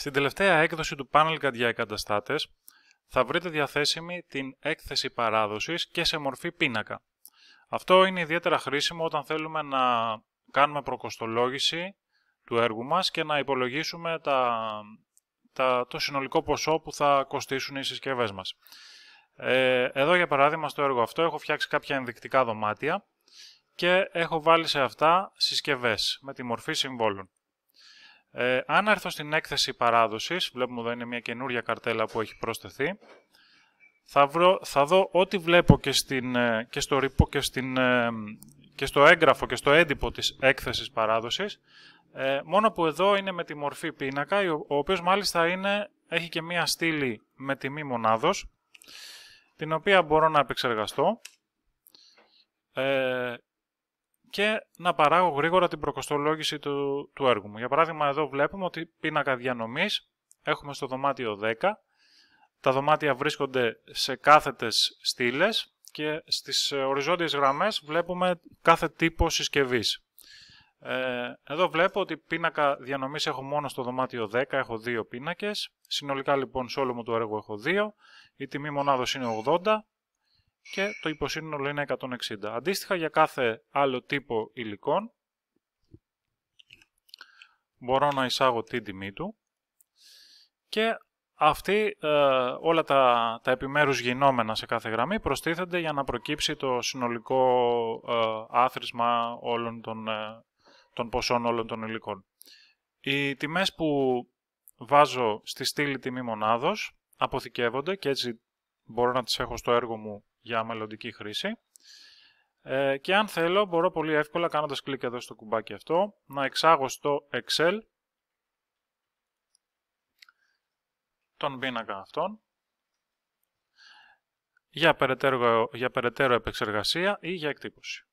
Στην τελευταία έκδοση του πάνελ για εγκαταστάτες θα βρείτε διαθέσιμη την έκθεση παράδοσης και σε μορφή πίνακα. Αυτό είναι ιδιαίτερα χρήσιμο όταν θέλουμε να κάνουμε προκοστολόγηση του έργου μας και να υπολογίσουμε τα, το συνολικό ποσό που θα κοστίσουν οι συσκευές μας. Ε, εδώ για παράδειγμα στο έργο αυτό έχω φτιάξει κάποια ενδεικτικά δωμάτια και έχω βάλει σε αυτά συσκευές με τη μορφή συμβόλων. Ε, αν έρθω στην έκθεση παράδοσης, βλέπουμε εδώ είναι μια καινούρια καρτέλα που έχει πρόσθεθει, θα, βρω, θα δω ό,τι βλέπω και, στην, ε, και, στο, και, στην, ε, και στο έγγραφο και στο έντυπο της έκθεσης παράδοσης, ε, μόνο που εδώ είναι με τη μορφή πίνακα, ο, ο οποίος μάλιστα είναι, έχει και μία στήλη με τιμή μονάδος, την οποία μπορώ να επεξεργαστώ. Ε, και να παράγω γρήγορα την προκοστολόγηση του, του έργου μου. Για παράδειγμα, εδώ βλέπουμε ότι πίνακα διανομής έχουμε στο δωμάτιο 10. Τα δωμάτια βρίσκονται σε κάθετες στήλες και στις οριζόντιες γραμμές βλέπουμε κάθε τύπο συσκευής. Ε, εδώ βλέπω ότι πίνακα διανομής έχω μόνο στο δωμάτιο 10, έχω δύο πίνακες. Συνολικά λοιπόν σε όλο μου το έργο έχω δύο. Η τιμή μονάδος είναι 80 και το υποσύνολο είναι 160. Αντίστοιχα για κάθε άλλο τύπο υλικών μπορώ να εισάγω την τιμή του και αυτή ε, όλα τα, τα επιμέρους γινόμενα σε κάθε γραμμή προστίθενται για να προκύψει το συνολικό ε, άθροισμα όλων των, ε, των ποσών όλων των υλικών. Οι τιμές που βάζω στη στήλη τιμή μονάδος αποθηκεύονται και έτσι μπορώ να τις έχω στο έργο μου για μελλοντική χρήση. Ε, και αν θέλω μπορώ πολύ εύκολα κάνοντας κλικ εδώ στο κουμπάκι αυτό να εξάγω στο Excel τον πίνακα αυτόν για περαιτέρω, για περαιτέρω επεξεργασία ή για εκτύπωση.